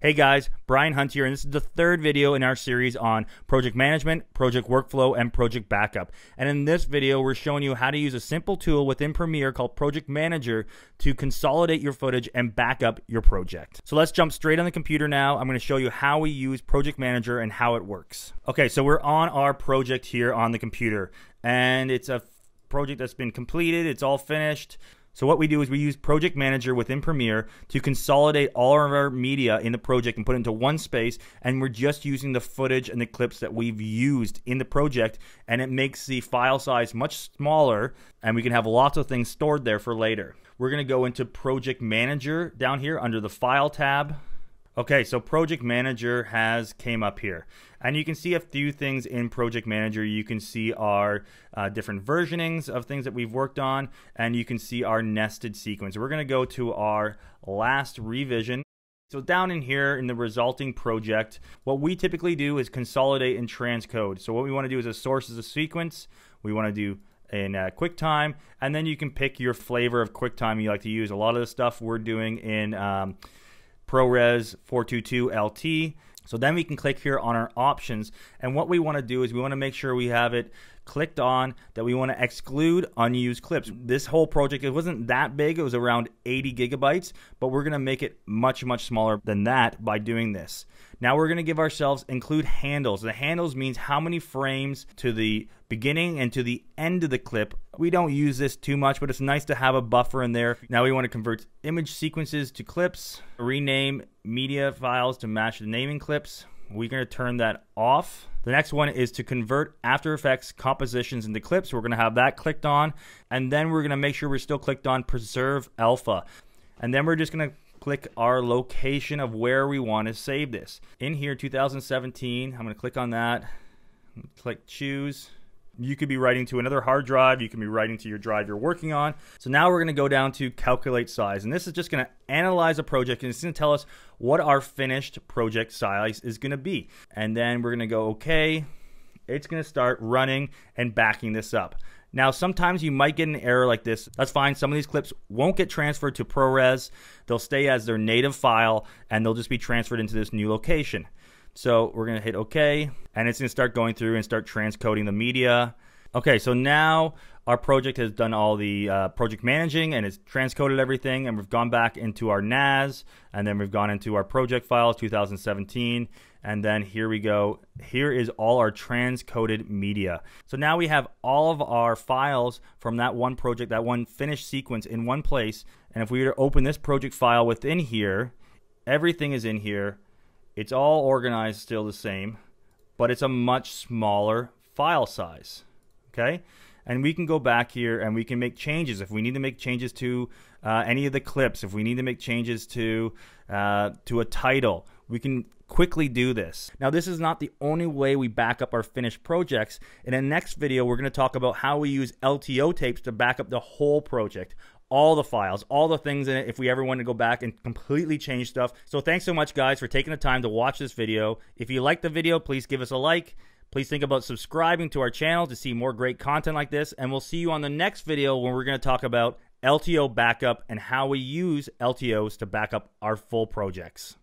Hey guys, Brian Hunt here, and this is the third video in our series on project management, project workflow, and project backup. And in this video, we're showing you how to use a simple tool within Premiere called Project Manager to consolidate your footage and backup your project. So let's jump straight on the computer now. I'm gonna show you how we use Project Manager and how it works. Okay, so we're on our project here on the computer, and it's a project that's been completed, it's all finished. So what we do is we use Project Manager within Premiere to consolidate all of our media in the project and put it into one space and we're just using the footage and the clips that we've used in the project and it makes the file size much smaller and we can have lots of things stored there for later. We're going to go into Project Manager down here under the File tab Okay, so Project Manager has came up here. And you can see a few things in Project Manager. You can see our uh, different versionings of things that we've worked on, and you can see our nested sequence. We're gonna go to our last revision. So down in here in the resulting project, what we typically do is consolidate and transcode. So what we wanna do is a source is a sequence. We wanna do in uh, QuickTime, and then you can pick your flavor of QuickTime you like to use. A lot of the stuff we're doing in um, ProRes 422 LT. So then we can click here on our options. And what we wanna do is we wanna make sure we have it clicked on that we want to exclude unused clips. This whole project, it wasn't that big. It was around 80 gigabytes, but we're going to make it much, much smaller than that by doing this. Now we're going to give ourselves include handles. The handles means how many frames to the beginning and to the end of the clip. We don't use this too much, but it's nice to have a buffer in there. Now we want to convert image sequences to clips, rename media files to match the naming clips. We're going to turn that off. The next one is to convert After Effects compositions into clips. We're going to have that clicked on. And then we're going to make sure we're still clicked on Preserve Alpha. And then we're just going to click our location of where we want to save this. In here, 2017, I'm going to click on that. Click Choose you could be writing to another hard drive, you can be writing to your drive you're working on. So now we're gonna go down to calculate size, and this is just gonna analyze a project and it's gonna tell us what our finished project size is gonna be. And then we're gonna go okay, it's gonna start running and backing this up. Now, sometimes you might get an error like this. That's fine. Some of these clips won't get transferred to ProRes. They'll stay as their native file and they'll just be transferred into this new location. So we're gonna hit okay, and it's gonna start going through and start transcoding the media. Okay, so now our project has done all the uh, project managing and it's transcoded everything and we've gone back into our NAS and then we've gone into our project files 2017 and then here we go. Here is all our transcoded media. So now we have all of our files from that one project, that one finished sequence in one place. And if we were to open this project file within here, everything is in here it's all organized still the same, but it's a much smaller file size, okay? And we can go back here and we can make changes. If we need to make changes to uh, any of the clips, if we need to make changes to, uh, to a title, we can quickly do this. Now, this is not the only way we back up our finished projects. In the next video, we're going to talk about how we use LTO tapes to back up the whole project, all the files, all the things in it if we ever want to go back and completely change stuff. So thanks so much guys for taking the time to watch this video. If you liked the video, please give us a like. Please think about subscribing to our channel to see more great content like this. And we'll see you on the next video when we're going to talk about LTO backup and how we use LTOs to back up our full projects.